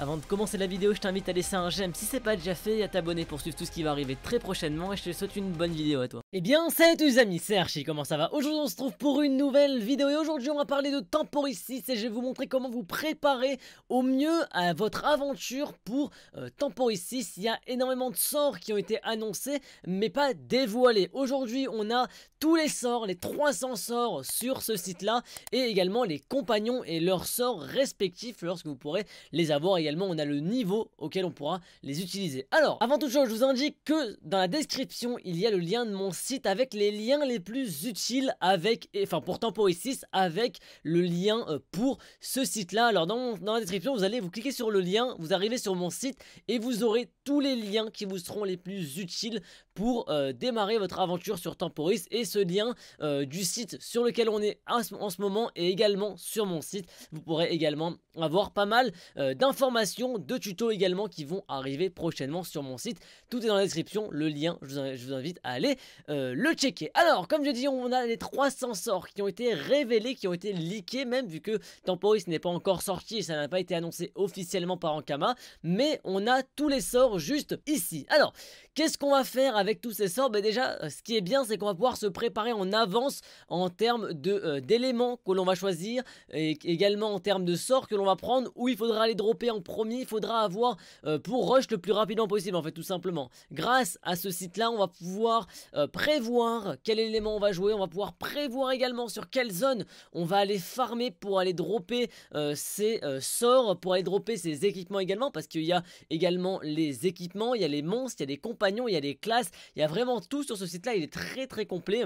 Avant de commencer la vidéo, je t'invite à laisser un j'aime si c'est pas déjà fait et à t'abonner pour suivre tout ce qui va arriver très prochainement et je te souhaite une bonne vidéo à toi. Eh bien, salut tous les amis, c'est Archie, comment ça va Aujourd'hui on se trouve pour une nouvelle vidéo et aujourd'hui on va parler de Temporis 6 et je vais vous montrer comment vous préparer au mieux à votre aventure pour euh, Temporis 6 Il y a énormément de sorts qui ont été annoncés mais pas dévoilés. Aujourd'hui on a tous les sorts, les 300 sorts sur ce site là et également les compagnons et leurs sorts respectifs lorsque vous pourrez les avoir également on a le niveau auquel on pourra les utiliser. Alors, avant toute chose, je vous indique que dans la description, il y a le lien de mon site avec les liens les plus utiles avec, et enfin pour Temporis 6, avec le lien euh, pour ce site-là. Alors dans, dans la description, vous allez vous cliquer sur le lien, vous arrivez sur mon site et vous aurez tous les liens qui vous seront les plus utiles pour euh, démarrer votre aventure sur Temporis et ce lien euh, du site sur lequel on est en ce moment et également sur mon site. Vous pourrez également avoir pas mal euh, d'informations, de tutos également qui vont arriver prochainement sur mon site. Tout est dans la description, le lien, je vous, invite, à aller le checker. Alors, comme je dis, on a les 300 sorts qui ont été révélés, qui ont été leakés même vu que Temporis n'est pas encore sorti et ça n'a pas été annoncé officiellement par Ankama, mais on a tous les sorts juste ici. Alors, Qu'est-ce qu'on va faire avec tous ces sorts ben Déjà, euh, ce qui est bien, c'est qu'on va pouvoir se préparer en avance en termes euh, d'éléments que l'on va choisir et également en termes de sorts que l'on va prendre où il faudra aller dropper en premier. Il faudra avoir euh, pour rush le plus rapidement possible, en fait, tout simplement. Grâce à ce site-là, on va pouvoir prévoir quel élément on va jouer. On va pouvoir prévoir également sur quelle zone on va aller farmer pour aller dropper ces sorts, pour aller dropper ces équipements également, parce qu'il y a également les équipements, il y a les monstres, il y a les compagnies il y a des classes, il y a vraiment tout sur ce site-là, il est très très complet.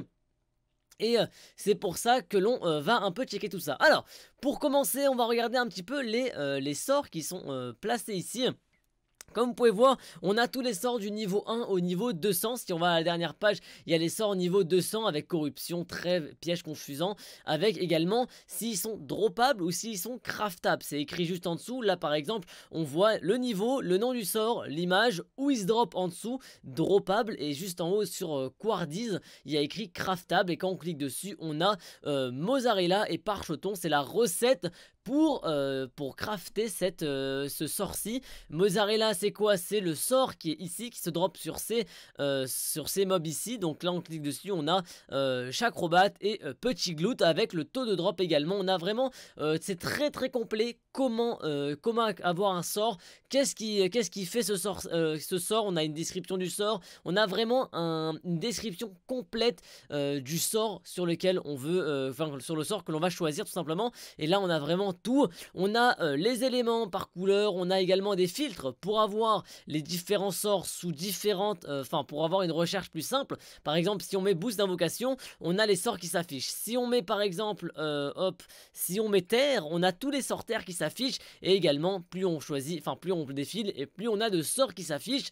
Et euh, c'est pour ça que l'on euh, va un peu checker tout ça. Alors, pour commencer, on va regarder un petit peu les, euh, les sorts qui sont placés ici. Comme vous pouvez voir, on a tous les sorts du niveau 1 au niveau 200. Si on va à la dernière page, il y a les sorts au niveau 200 avec corruption, trêve, piège confusant. Avec également s'ils sont droppables ou s'ils sont craftables. C'est écrit juste en dessous. Là, par exemple, on voit le niveau, le nom du sort, l'image, où ils se drop en dessous, droppable. Et juste en haut, sur euh, quardize, il y a écrit craftable. Et quand on clique dessus, on a euh, mozzarella et parchoton. C'est la recette euh, pour, crafter cette, euh, ce sort-ci. Mozzarella, c'est quoi C'est le sort qui est ici, qui se drop sur ces, euh, sur ces mobs ici. Donc là, on clique dessus, on a Chacrobat et Petit glout avec le taux de drop également. On a vraiment, c'est très très complet, comment, comment avoir un sort, qu'est-ce qui, quest qui fait ce sort, ce sort, on a une description du sort, on a vraiment une description complète du sort sur lequel on veut, enfin sur le sort que l'on va choisir tout simplement. Et là, on a vraiment tout. On a euh, les éléments par couleur, on a également des filtres pour avoir les différents sorts sous différentes, euh, enfin pour avoir une recherche plus simple. Par exemple, si on met boost d'invocation, on a les sorts qui s'affichent. Si on met par exemple, euh, hop, si on met terre, on a tous les sorts terre qui s'affichent et également plus on choisit, enfin plus on défile et plus on a de sorts qui s'affichent.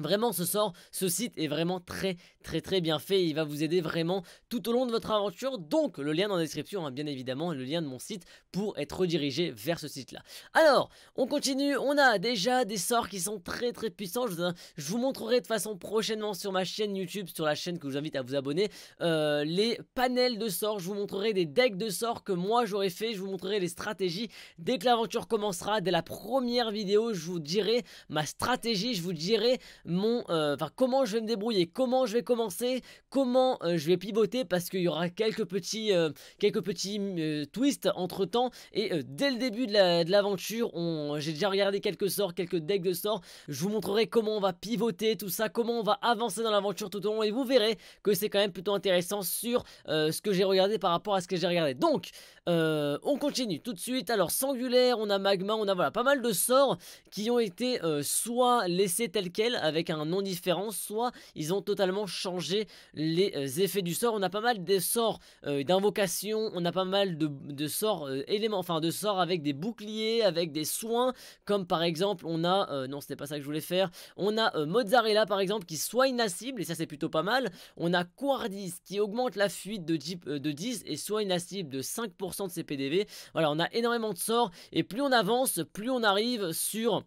Vraiment ce sort, ce site est vraiment très très très bien fait, il va vous aider vraiment tout au long de votre aventure, donc le lien dans la description hein, bien évidemment, le lien de mon site pour être redirigé vers ce site là. Alors, on continue, on a déjà des sorts qui sont très très puissants, je vous, montrerai de façon prochainement sur ma chaîne YouTube, sur la chaîne que je vous invite à vous abonner, euh, les panels de sorts, je vous montrerai des decks de sorts que moi j'aurais fait, je vous montrerai les stratégies, dès que l'aventure commencera, dès la première vidéo je vous dirai ma stratégie, je vous dirai mon, euh, comment je vais me débrouiller, comment je vais commencer, comment euh, je vais pivoter parce qu'il y aura quelques petits, euh, quelques petits mm, twists entre temps et dès le début de l'aventure, j'ai déjà regardé quelques sorts, quelques decks de sorts, je vous montrerai comment on va pivoter, tout ça, comment on va avancer dans l'aventure tout au long et vous verrez que c'est quand même plutôt intéressant sur ce que j'ai regardé par rapport à ce que j'ai regardé. Donc, on continue tout de suite. Alors, sangulaire, on a magma, on a voilà, pas mal de sorts qui ont été soit laissés tels quels avec un nom différent, soit ils ont totalement changé les euh, effets du sort. On a pas mal des sorts euh, d'invocation, on a pas mal de, sorts euh, éléments, enfin de sorts avec des boucliers, avec des soins, comme par exemple on a, Non, non c'était pas ça que je voulais faire, on a Mozzarella par exemple qui soit inassible, et ça c'est plutôt pas mal, on a Quardis qui augmente la fuite de, 10, et soit inassible de 5% de ses PDV, voilà on a énormément de sorts, et plus on avance, plus on arrive sur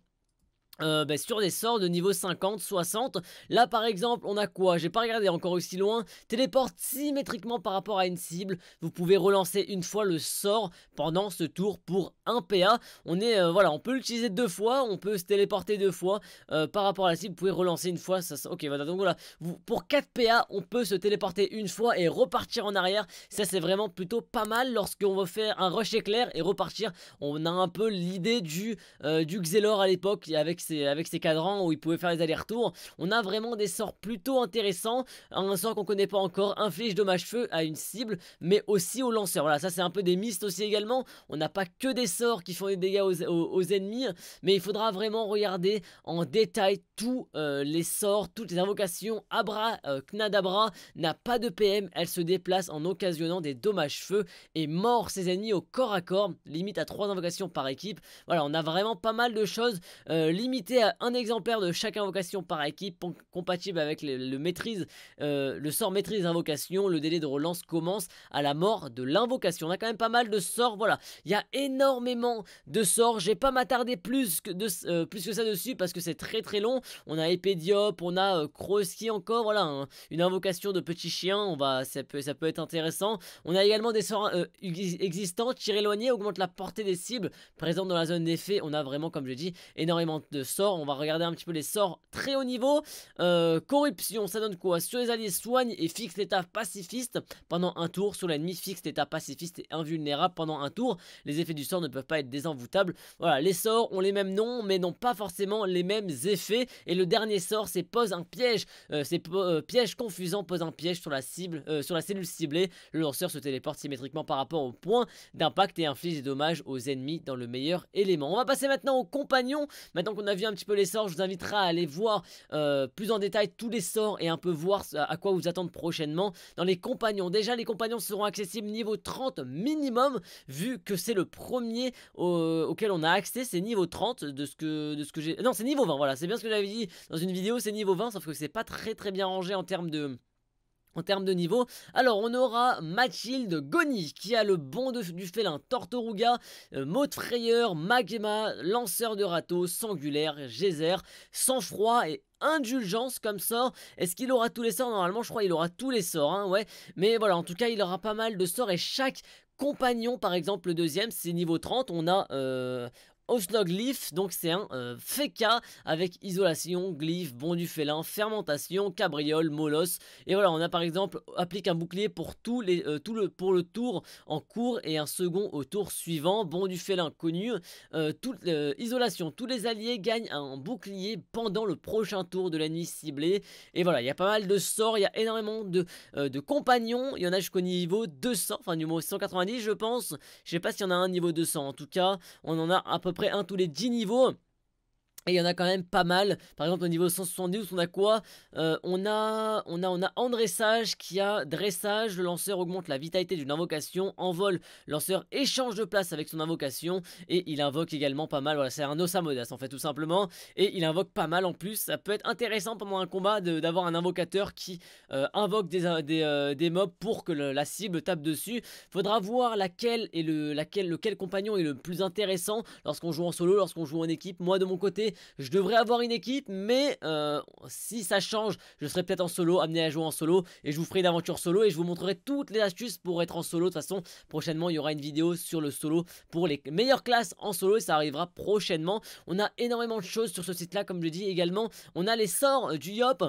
euh, bah, sur des sorts de niveau 50, 60. Là par exemple, on a quoi J'ai pas regardé encore aussi loin. Téléporte symétriquement par rapport à une cible. Vous pouvez relancer une fois le sort pendant ce tour pour 1 PA. On est euh, voilà, on peut l'utiliser deux fois, on peut se téléporter deux fois euh, par rapport à la cible. Vous pouvez relancer une fois. Ça, ok, voilà. Donc voilà, pour 4 PA, on peut se téléporter une fois et repartir en arrière. Ça c'est vraiment plutôt pas mal lorsqu'on veut faire un rush éclair et repartir. On a un peu l'idée du du Xelor à l'époque avec avec ses cadrans où il pouvait faire les allers-retours. On a vraiment des sorts plutôt intéressants. Un sort qu'on connaît pas encore inflige dommage feu à une cible, mais aussi au lanceur. Voilà, ça c'est un peu des mistes aussi également. On n'a pas que des sorts qui font des dégâts aux, ennemis, mais il faudra vraiment regarder en détail tous euh, les sorts, toutes les invocations. Abra, euh, Knadabra n'a pas de PM, elle se déplace en occasionnant des dommages feu et mord ses ennemis au corps à corps, limite à 3 invocations par équipe. Voilà, on a vraiment pas mal de choses euh, à un exemplaire de chaque invocation par équipe, compatible avec le, maîtrise, euh, le sort maîtrise invocation. Le délai de relance commence à la mort de l'invocation. On a quand même pas mal de sorts, voilà. Il y a énormément de sorts. J'ai pas m'attarder plus que de, euh, plus que ça dessus parce que c'est très très long. On a Epédiop, on a euh, qui encore, voilà, hein. une invocation de petit chien. On va, ça peut, ça peut être intéressant. On a également des sorts euh, existants. Tir éloigné augmente la portée des cibles présentes dans la zone d'effet. On a vraiment, comme je dis, énormément de sort, On va regarder un petit peu les sorts très haut niveau. Euh, corruption, ça donne quoi Sur les alliés, soigne et fixe l'état pacifiste pendant un tour. Sur l'ennemi, fixe l'état pacifiste et invulnérable pendant un tour. Les effets du sort ne peuvent pas être désenvoûtables. Voilà, les sorts ont les mêmes noms, mais n'ont pas forcément les mêmes effets. Et le dernier sort, c'est pose un piège. Euh, c'est euh, piège confusant, pose un piège sur la cible, sur la cellule ciblée. Le lanceur se téléporte symétriquement par rapport au point d'impact et inflige des dommages aux ennemis dans le meilleur élément. On va passer maintenant aux compagnons. Maintenant qu'on a vu un petit peu les sorts, je vous inviterai à aller voir euh, plus en détail tous les sorts et un peu voir à quoi vous attendre prochainement dans les compagnons. Déjà, les compagnons seront accessibles niveau 30 minimum, vu que c'est le premier euh, auquel on a accès, c'est niveau 30 de ce que, de ce que j'ai... Non, c'est niveau 20, voilà, c'est bien ce que j'avais dit dans une vidéo, c'est niveau 20, sauf que c'est pas très très bien rangé en termes de... En termes de niveau, alors on aura Mathilde Goni qui a le bon du félin Tortoruga, euh, Maud Frayeur, Magma, Lanceur de râteau, Sangulaire, Geyser, Sang-froid et indulgence comme sort. Est-ce qu'il aura tous les sorts Normalement, je crois qu'il aura tous les sorts, hein, ouais. Mais voilà, en tout cas, il aura pas mal de sorts et chaque compagnon, par exemple, le deuxième, c'est niveau 30. On a, euh, Osnoglyph, donc c'est un euh, Feka, avec isolation, glyph, bon du félin, fermentation, cabriole, molosse. Et voilà, on a par exemple applique un bouclier pour tous les, euh, tout le, pour le tour en cours et un second au tour suivant. Bon du félin connu, euh, isolation, tous les alliés gagnent un bouclier pendant le prochain tour de la nuit ciblée. Et voilà, il y a pas mal de sorts, il y a énormément de, compagnons. Il y en a jusqu'au niveau 200, enfin niveau 190 je pense. Je sais pas s'il y en a un niveau 200 en tout cas. On en a à peu peu près un tous les 10 niveaux. Et il y en a quand même pas mal. Par exemple, au niveau 172, on a quoi euh, on, a, on, a, on a qui a dressage. Le lanceur augmente la vitalité d'une invocation. En vol, lanceur échange de place avec son invocation. Et il invoque également pas mal. Voilà, c'est un Osamodas en fait, tout simplement. Et il invoque pas mal en plus. Ça peut être intéressant pendant un combat d'avoir un invocateur qui euh, invoque des, euh, des, mobs pour que la cible tape dessus. Faudra voir laquelle Et le, laquelle, lequel compagnon est le plus intéressant lorsqu'on joue en solo, lorsqu'on joue en équipe. Moi, de mon côté, je devrais avoir une équipe, mais euh, si ça change, je serai peut-être en solo, amené à jouer en solo, et je vous ferai une aventure solo, et je vous montrerai toutes les astuces pour être en solo. De toute façon, prochainement, il y aura une vidéo sur le solo pour les meilleures classes en solo, et ça arrivera prochainement. On a énormément de choses sur ce site-là, comme je dis également. On a les sorts du Yop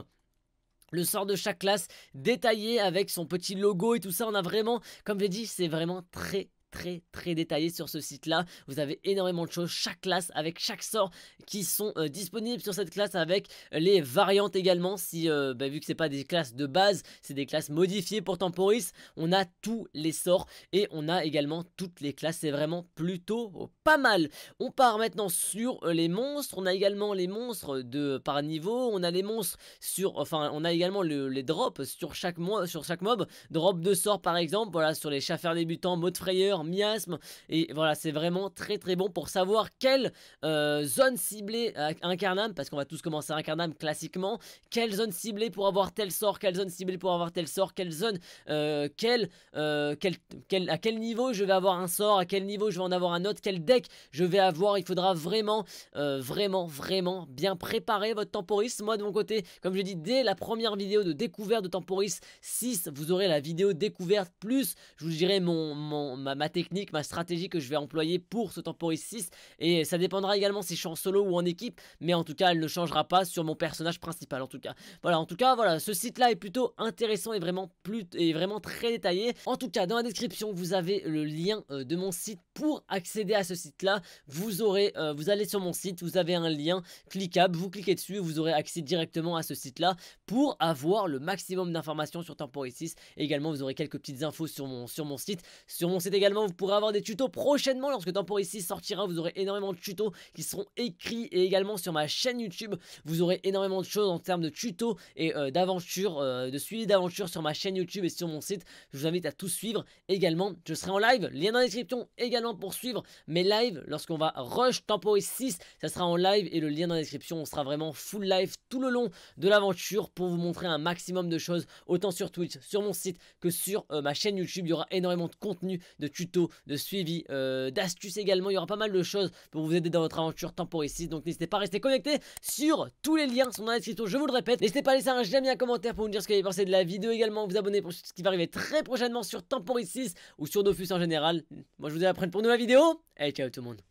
le sort de chaque classe détaillé avec son petit logo et tout ça on a vraiment comme l'ai dit c'est vraiment très très très détaillé sur ce site-là. Vous avez énormément de choses, chaque classe avec chaque sort qui sont euh, disponibles sur cette classe avec euh, les variantes également. Si euh, bah, vu que c'est pas des classes de base, c'est des classes modifiées pour Temporis, on a tous les sorts et on a également toutes les classes. C'est vraiment plutôt pas mal. On part maintenant sur les monstres. On a également les monstres de par niveau. On a les monstres sur, enfin, on a également les drops sur chaque mois, sur chaque mob. Drop de sort par exemple. Voilà sur les chasseurs débutants, mode frayeur, miasme. Et voilà, c'est vraiment très très bon pour savoir quelle euh, zone ciblée euh, incarname, parce qu'on va tous commencer à incarname classiquement, quelle zone ciblée pour avoir tel sort, quelle zone ciblée pour avoir tel sort, quelle zone, euh, quel, à quel niveau je vais avoir un sort, à quel niveau je vais en avoir un autre, quel deck je vais avoir. Il faudra vraiment, vraiment, vraiment bien préparer votre temporis. Moi de mon côté, comme je dis, dès la première vidéo de découverte de temporis 6, vous aurez la vidéo découverte plus, je vous dirai mon, ma technique, ma stratégie que je vais employer pour ce temporis 6 et ça dépendra également si je suis en solo ou en équipe mais en tout cas elle ne changera pas sur mon personnage principal en tout cas. Voilà en tout cas voilà ce site là est plutôt intéressant et vraiment, plus, et vraiment très détaillé. En tout cas dans la description vous avez le lien euh, de mon site pour accéder à ce site là vous aurez euh, vous allez sur mon site vous avez un lien cliquable vous cliquez dessus vous aurez accès directement à ce site là pour avoir le maximum d'informations sur temporis 6 également vous aurez quelques petites infos sur mon, sur mon site sur mon site également vous pourrez avoir des tutos prochainement lorsque Temporis 6 sortira. Vous aurez énormément de tutos qui seront écrits et également sur ma chaîne YouTube, vous aurez énormément de choses en termes de tutos et euh, d'aventures, euh, de suivi d'aventures sur ma chaîne YouTube et sur mon site. Je vous invite à tout suivre. Également, je serai en live, lien dans la description également pour suivre mes lives lorsqu'on va rush Temporis 6. Ça sera en live et le lien dans la description. On sera vraiment full live tout le long de l'aventure pour vous montrer un maximum de choses, autant sur Twitch, sur mon site que sur euh, ma chaîne YouTube. Il y aura énormément de contenu, de tutos de suivi, euh, d'astuces également. Il y aura pas mal de choses pour vous aider dans votre aventure 6 Donc n'hésitez pas à rester connecté sur tous les liens sont dans la description, je vous le répète. N'hésitez pas à laisser un j'aime et un commentaire pour nous dire ce que vous avez pensé de la vidéo également. Vous abonner pour ce qui va arriver très prochainement sur Temporis 6 ou sur Dofus en général. Moi je vous dis à la pour une nouvelle vidéo. Et ciao tout le monde.